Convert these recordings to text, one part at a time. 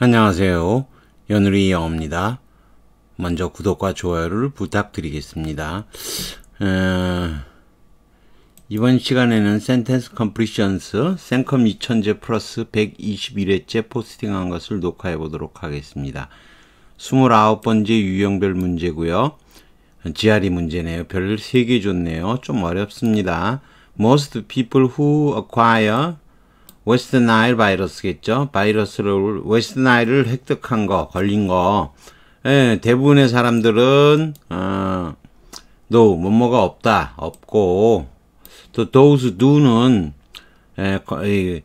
안녕하세요. 연우리 영어입니다. 먼저 구독과 좋아요를 부탁드리겠습니다. 어, 이번 시간에는 센텐스 컴플리션스 센컴 2000제 플러스 121회째 포스팅한 것을 녹화해 보도록 하겠습니다. 29번째 유형별 문제고요. GRE 문제네요. 별 3개 줬네요. 좀 어렵습니다. Most people who acquire 웨스트 나일 바이러스겠죠. 바이러스를 웨스트 나일을 획득한 거 걸린 거 예, 대부분의 사람들은 어, no, 뭐뭐가 없다 없고 또 those do는 에, 예,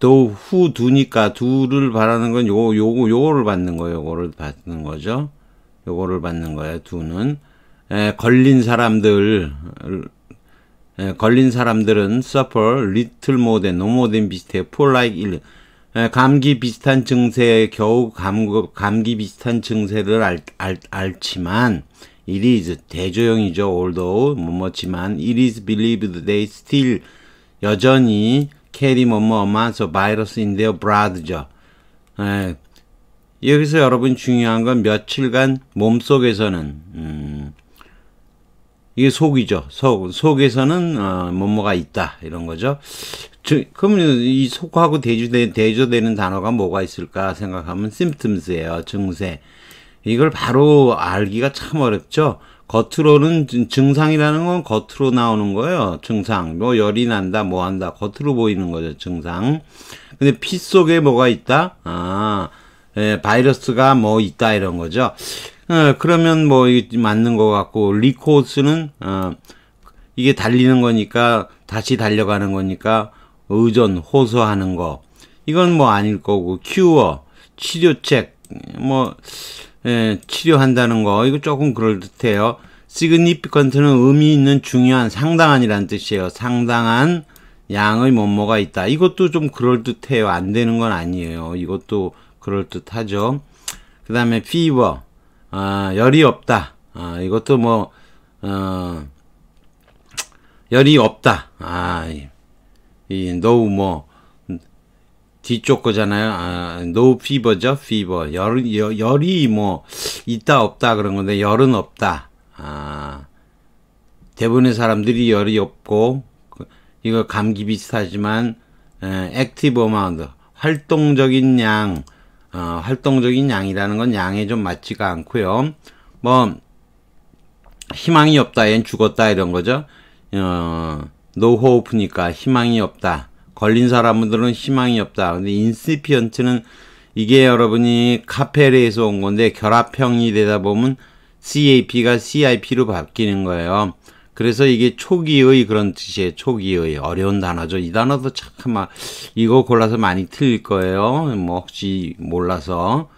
do who do니까 do를 바라는 건 요 요거 요거를 받는 거예요. 요거를 받는 거죠. 요거를 받는 거예요. do는 에, 예, 걸린 사람들 예, 걸린 사람들은 suffer little more than, no more than 비슷해요. poor like ill. 감기 비슷한 증세에 겨우 감, 감기 비슷한 증세를 알, 알, 알지만 it is 대조형이죠. although 뭐뭐지만 it is believed they still 여전히 캐리 뭐뭐 엄마서 바이러스인데요. 브라드죠. 에, 여기서 여러분 중요한 건 며칠간 몸속에서는 음, 이게 속이죠. 속. 속에서는, 어, 뭐뭐가 있다. 이런 거죠. 즉, 그러면 이 속하고 대조되, 대조되는 단어가 뭐가 있을까 생각하면 symptoms예요. 증세. 이걸 바로 알기가 참 어렵죠. 겉으로는 증상이라는 건 겉으로 나오는 거예요. 증상. 뭐 열이 난다, 뭐 한다. 겉으로 보이는 거죠. 증상. 근데 피 속에 뭐가 있다? 아, 예, 바이러스가 뭐 있다 이런 거죠. 어, 그러면 뭐 이게 맞는 것 같고 리코스는 어, 이게 달리는 거니까 다시 달려가는 거니까 의존 호소하는 거 이건 뭐 아닐 거고 큐어 치료책 뭐 예, 치료한다는 거 이거 조금 그럴 듯해요. significant는 의미 있는 중요한 상당한이란 뜻이에요. 상당한 양의 뭐뭐가 있다. 이것도 좀 그럴듯해요. 안 되는 건 아니에요. 이것도 그럴듯하죠. 그 다음에 fever. 아, 열이 없다. 아, 이것도 뭐, 어, 열이 없다. 아, 이, 이 no 뭐, 뒤쪽 거잖아요. 아, no fever죠? fever. 열, 열, 열이 뭐, 있다, 없다 그런 건데, 열은 없다. 아, 대부분의 사람들이 열이 없고, 그, 이거 감기 비슷하지만, 에, active amount. 활동적인 양, 어, 활동적인 양이라는 건 양에 좀 맞지가 않고요. 뭐 희망이 없다, 엔 죽었다 이런 거죠. 어, 노호프니까 희망이 없다. 걸린 사람들은 희망이 없다. 근데 인시피언트는 이게 여러분이 카페레에서 온 건데 결합형이 되다 보면 CAP가 CIP로 바뀌는 거예요. 그래서 이게 초기의 그런 뜻이에요. 초기의 어려운 단어죠. 이 단어도 참 이거 골라서 많이 틀릴 거예요. 뭐 혹시 몰라서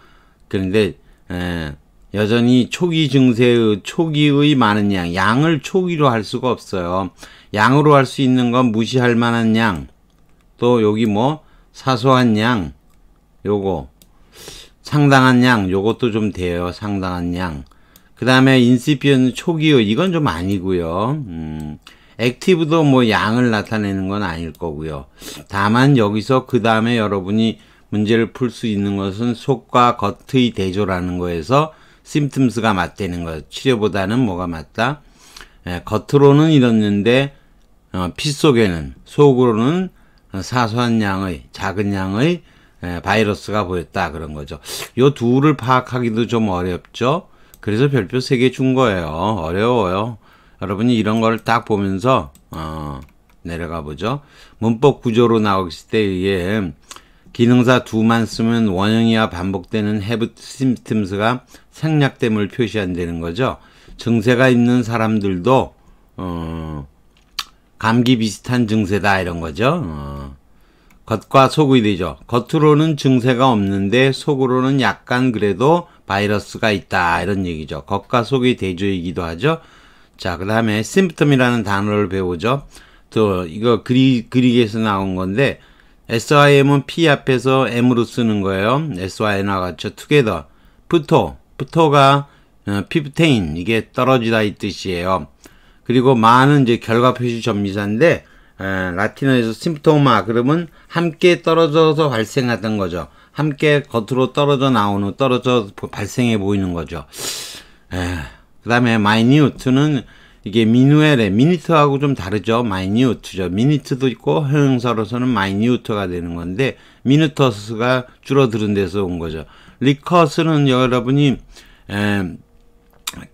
그런데 에, 예, 여전히 초기 증세의 초기의 많은 양 양을 초기로 할 수가 없어요. 양으로 할 수 있는 건 무시할 만한 양. 또 여기 뭐 사소한 양 요거 상당한 양 요것도 좀 돼요. 상당한 양. 그 다음에 인시피언 초기요 이건 좀 아니고요. 음, 액티브도 뭐 양을 나타내는 건 아닐 거고요. 다만 여기서 그 다음에 여러분이 문제를 풀 수 있는 것은 속과 겉의 대조라는 거에서 심틈스가 맞대는 것. 치료보다는 뭐가 맞다? 예, 겉으로는 이렇는데 어, 피 속에는 속으로는 사소한 양의 작은 양의 예, 바이러스가 보였다 그런 거죠. 요 둘을 파악하기도 좀 어렵죠. 그래서 별표 3개 준 거예요. 어려워요. 여러분이 이런 걸 딱 보면서 어, 내려가 보죠. 문법 구조로 나오기 때에 의해 기능사 두만 쓰면 원형이와 반복되는 have symptoms가 생략됨을 표시한다는 거죠. 증세가 있는 사람들도 어, 감기 비슷한 증세다 이런 거죠. 어, 겉과 속이 되죠. 겉으로는 증세가 없는데 속으로는 약간 그래도 바이러스가 있다 이런 얘기죠. 겉과 속이 대조이기도 하죠. 자, 그 다음에 심프텀이라는 단어를 배우죠. 또 이거 그리, 그릭에서 나온 건데 SIM은 P 앞에서 M으로 쓰는 거예요. s i m 같죠. together. 붙어. 붙어가 피프테인 어, 이게 떨어지다 이 뜻이에요. 그리고 많은 이제 결과 표시 전미사인데 에, 어, 라틴어에서 심토마 그러면 함께 떨어져서 발생하던 거죠. 함께 겉으로 떨어져 나오는 떨어져 발생해 보이는 거죠. 그 다음에 마이니트는 이게 미누엘의 미니트하고 좀 다르죠. 마이니트죠 미니트도 있고 형용사로서는 마이니트가 되는 건데 미누터스가 줄어드는 데서 온 거죠. 리커스는 여러분이 에,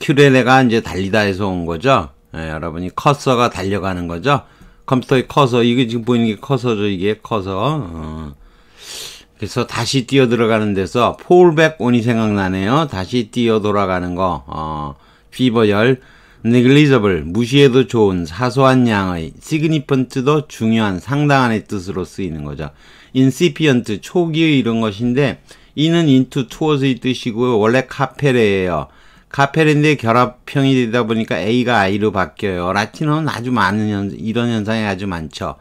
큐레레가 이제 달리다에서 온 거죠. 에, 여러분이 커서가 달려가는 거죠. 컴퓨터의 커서 이게 지금 보이는 게 커서죠. 이게 커서 어. 그래서 다시 뛰어 들어가는 데서 폴백 온이 생각나네요. 다시 뛰어 돌아가는 거. 어, 피버열, negligible, 무시해도 좋은 사소한 양의 significant도 중요한 상당한의 뜻으로 쓰이는 거죠. incipient, 초기의 이런 것인데 이는 into, towards의 뜻이고요. 원래 카페레예요. 카페레인데 결합형이 되다 보니까 A가 I로 바뀌어요. 라틴어는 아주 많은 현, 이런 현상이 아주 많죠.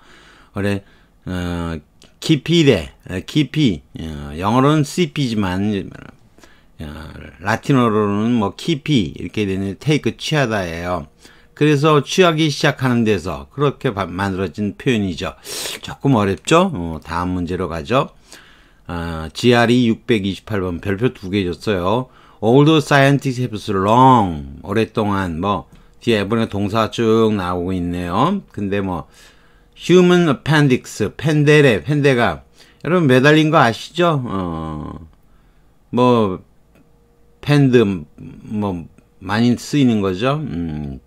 그래, 어, 깊이래, 깊이. 어, 어, 영어로는 CP지만, 어, 라틴어로는 뭐 깊이 이렇게 되는 테이크 취하다예요. 그래서 취하기 시작하는 데서 그렇게 만들어진 표현이죠. 조금 어렵죠? 다음 문제로 가죠. 아, GRE 628번 별표 두 개 줬어요. All the scientists have long 오랫동안 뭐 뒤에 이번에 동사 쭉 나오고 있네요. 근데 뭐 Human Appendix, 펜데레, 펜데가. 여러분 매달린 거 아시죠? 어, 뭐, 펜드, 뭐, 많이 쓰이는 거죠. 음,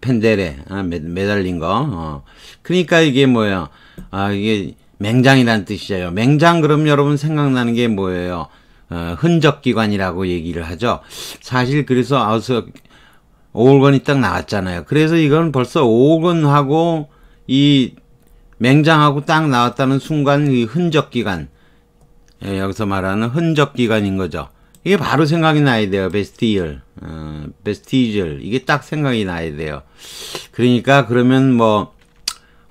펜데레, 아, 매, 매달린 거. 어. 그러니까 이게 뭐야. 아, 이게 맹장이란 뜻이에요. 맹장 그럼 여러분 생각나는 게 뭐예요? 어, 흔적기관이라고 얘기를 하죠. 사실 그래서 아우스 5억 원이딱 나왔잖아요. 그래서 이건 벌써 5억 원하고 이 맹장하고 딱 나왔다는 순간 이 흔적 기간 예, 여기서 말하는 흔적 기간인 거죠. 이게 바로 생각이 나야 돼요. 베스티얼, 어, 베스티얼 이게 딱 생각이 나야 돼요. 그러니까 그러면 뭐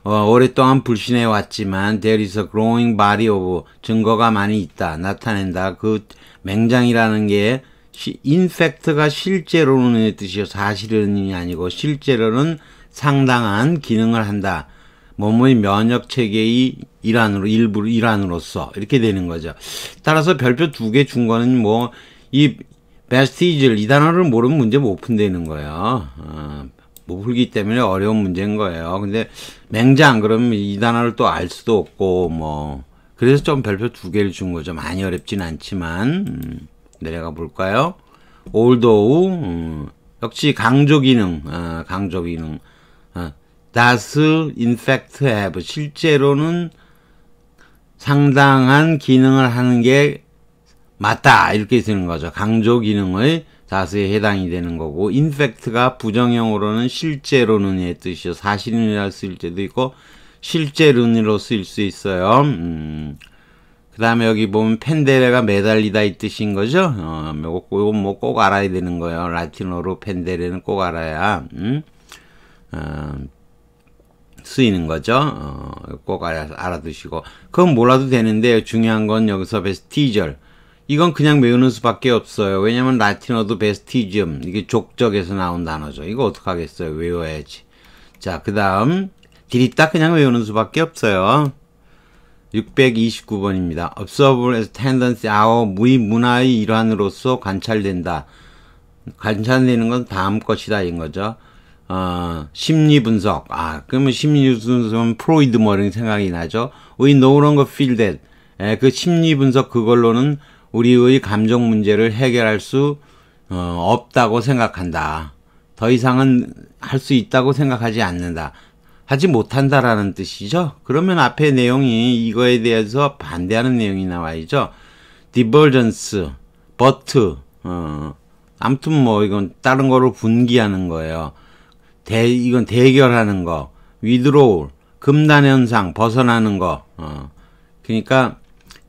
어, 오랫동안 불신해 왔지만 there is a growing body of 증거가 많이 있다 나타낸다. 그 맹장이라는 게 인팩트가 실제로는 뜻이요 사실은 아니고 실제로는 상당한 기능을 한다. 몸의 면역 체계의 일환으로 일부 일환으로서 이렇게 되는 거죠. 따라서 별표 두 개 준 거는 뭐 이 베스티질 이 단어를 모르면 문제 못 푼다는 거예요. 어, 못 풀기 때문에 어려운 문제인 거예요. 근데 맹장 그러면 이 단어를 또 알 수도 없고 뭐 그래서 좀 별표 두 개를 준 거죠. 많이 어렵진 않지만 음, 내려가 볼까요? 올도우 음, 역시 강조 기능, 아, 강조 기능. does in fact have 실제로는 상당한 기능을 하는 게 맞다 이렇게 쓰는 거죠. 강조 기능의 다스에 해당이 되는 거고 인팩트가 부정형으로는 실제로는의 뜻이요. 사실이라 쓰일 때도 있고 실제로는으로 쓰일 수 있어요. 음. 그 다음에 여기 보면 팬데레가 매달리다 이 뜻인 거죠. 어, 이건 뭐, 뭐꼭 알아야 되는 거예요. 라틴어로 팬데레는꼭 알아야. 음? 어. 쓰이는 거죠. 어, 꼭 알아, 알아두시고. 그건 몰라도 되는데 중요한 건 여기서 베스티절. 이건 그냥 외우는 수밖에 없어요. 왜냐면 라틴어도 베스티즘 이게 족적에서 나온 단어죠. 이거 어떡하겠어요. 외워야지. 자, 그 다음 디리다 그냥 외우는 수밖에 없어요. 629번입니다. Observable as tendency our 무의 문화의 일환으로서 관찰된다. 관찰되는 건 다음 것이다 인 거죠. 어, 심리 분석. 아, 그러면 심리 분석은 프로이드 뭐 이런 생각이 나죠. We no longer feel that. 에, 예, 그 심리 분석 그걸로는 우리의 감정 문제를 해결할 수 어, 없다고 생각한다. 더 이상은 할 수 있다고 생각하지 않는다. 하지 못한다라는 뜻이죠. 그러면 앞에 내용이 이거에 대해서 반대하는 내용이 나와야죠. divergence, but, 어, 아무튼 뭐 이건 다른 거로 분기하는 거예요. 대, 이건 대결하는 거, 위드로울, 금단현상, 벗어나는 거, 어. 그니까,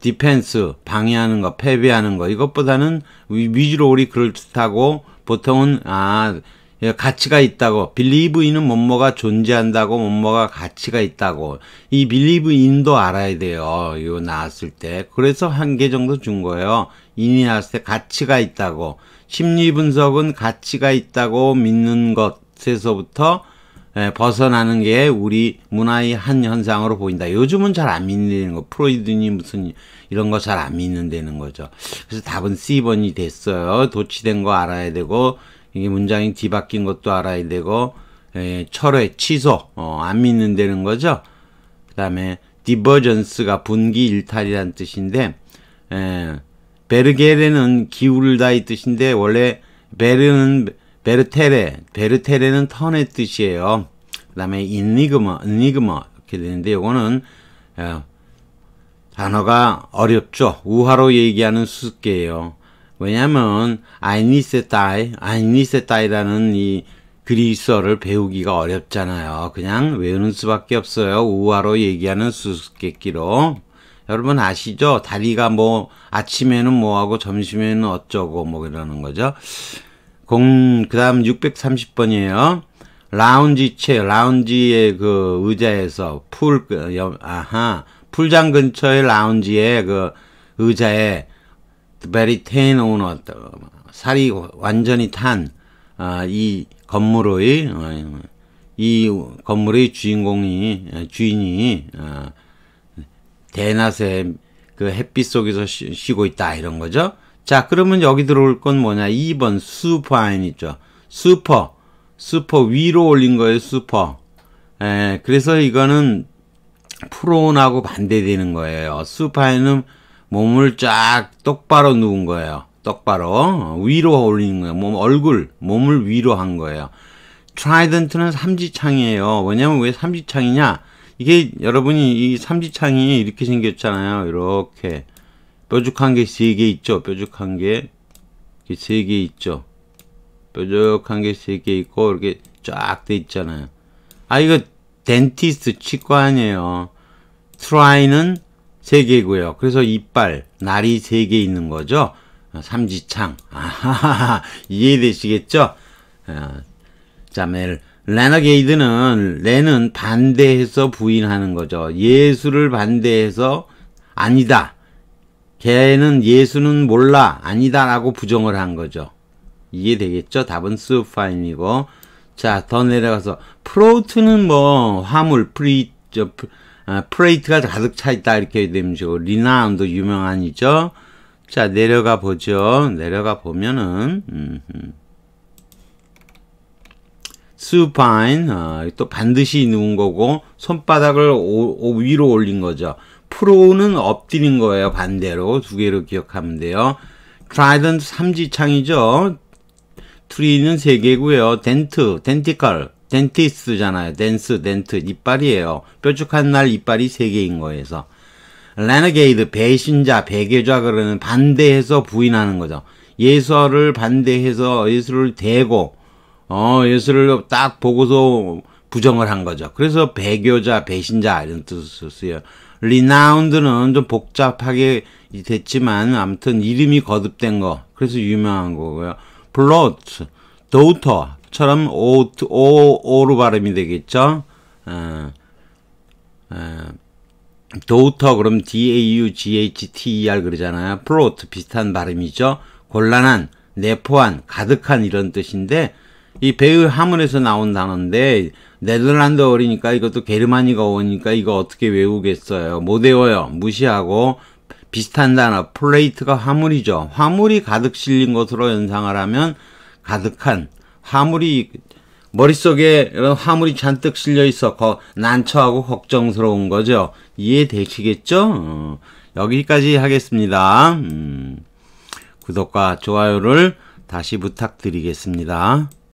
디펜스, 방해하는 거, 패배하는 거, 이것보다는 위드로울이 그럴듯하고, 보통은, 아, 예, 가치가 있다고, 빌리브 인은 뭐뭐가 존재한다고, 뭐뭐가 가치가 있다고, 이 빌리브 인도 알아야 돼요. 이거 나왔을 때. 그래서 한 개 정도 준 거예요. 인이 나왔을 때 가치가 있다고. 심리 분석은 가치가 있다고 믿는 것. 콘텐에서부터 예, 벗어나는 게 우리 문화의 한 현상으로 보인다. 요즘은 잘 안 믿는 거. 프로이드니 무슨 이런 거 잘 안 믿는다는 거죠. 그래서 답은 C번이 됐어요. 도치된 거 알아야 되고 이게 문장이 뒤바뀐 것도 알아야 되고 에, 예, 철회, 취소 어, 안 믿는다는 거죠. 그 다음에 디버전스가 분기 일탈이란 뜻인데 에, 예, 베르게레는 기울다이 뜻인데 원래 베르는 베르테레, 베르테레는 턴의 뜻이에요. 그 다음에 인니그머, 인니그머 이렇게 되는데 이거는 어, 단어가 어렵죠. 우화로 얘기하는 수수께예요. 왜냐하면 아이니세타이, 아이니세타이라는 이 그리스어를 배우기가 어렵잖아요. 그냥 외우는 수밖에 없어요. 우화로 얘기하는 수수께끼로. 여러분 아시죠? 다리가 뭐 아침에는 뭐하고 점심에는 어쩌고 뭐 이러는 거죠. 공, 그 다음 630번이에요. 라운지 채, 라운지의 그 의자에서 풀, 그, 아하, 풀장 근처의 라운지에 그 의자에 베리테인 오너, 살이 완전히 탄, 아, 이 건물의, 이 건물의 주인공이, 주인이, 아, 대낮에 그 햇빛 속에서 쉬, 고 있다, 이런 거죠. 자, 그러면 여기 들어올 건 뭐냐? 2번 슈퍼인 있죠. 슈퍼. 슈퍼 위로 올린 거예요, 슈퍼. 에, 예, 그래서 이거는 프론하고 로 반대되는 거예요. 슈퍼인은 몸을 쫙 똑바로 누운 거예요. 똑바로 위로 올리는 거예요. 몸 얼굴, 몸을 위로 한 거예요. 트라이던트는 삼지창이에요. 왜냐면 왜 삼지창이냐? 이게 여러분이 이 삼지창이 이렇게 생겼잖아요. 이렇게 뾰족한 게 세 개 있죠. 뾰족한 게 세 개 있죠. 뾰족한 게 세 개 있고 이렇게 쫙 돼 있잖아요. 아 이거 덴티스트 치과 아니에요. 트라이는 세 개고요. 그래서 이빨, 날이 세 개 있는 거죠. 아, 삼지창. 아하하 이해되시겠죠? 아, 자, 멜. 레너게이드는 레는 반대해서 부인하는 거죠. 예수를 반대해서 아니다. 걔는 예수는 몰라 아니다라고 부정을 한 거죠. 이해되겠죠? 답은 스파인이고 자더 내려가서 프로트는 뭐 화물 프리 저 아, 프레이트가 가득 차 있다 이렇게 되면 리나운드 유명한이죠. 자 내려가 보죠. 내려가 보면은 음파인 어, 또 반드시 누운 거고 손바닥을 오, 오, 위로 올린 거죠. 앞으로는 엎드린 거예요. 반대로 두 개로 기억하면 돼요. 트라이던트 삼지창이죠. 트리는 세 개고요. 덴트, 덴티컬, 덴티스잖아요. 댄스, 덴트, 이빨이에요. 뾰족한 날 이빨이 세 개인 거에서. 레너게이드, 배신자, 배교자 그러는 반대해서 부인하는 거죠. 예술을 반대해서 예술을 대고 어, 예술을 딱 보고서 부정을 한 거죠. 그래서 배교자, 배신자 이런 뜻을 쓰요. 리나운드는좀 복잡하게 됐지만 아무튼 이름이 거듭된 거 그래서 유명한 거고요. blood, 처럼 오, 오, 오로 발음이 되겠죠. 어, 어, 그럼 d a u g h t e r 그러잖아요. p l o 비슷한 발음이죠. 곤란한, 내포한, 가득한 이런 뜻인데 이 배의 하문에서 나온 단어인데 네덜란드 어리니까 이것도 게르마니가 오니까 이거 어떻게 외우겠어요. 못 외워요. 무시하고 비슷한 단어 플레이트가 화물이죠. 화물이 가득 실린 것으로 연상을 하면 가득한 화물이 머릿속에 이런 화물이 잔뜩 실려 있어 거, 난처하고 걱정스러운 거죠. 이해되시겠죠? 어, 여기까지 하겠습니다. 음, 구독과 좋아요를 다시 부탁드리겠습니다.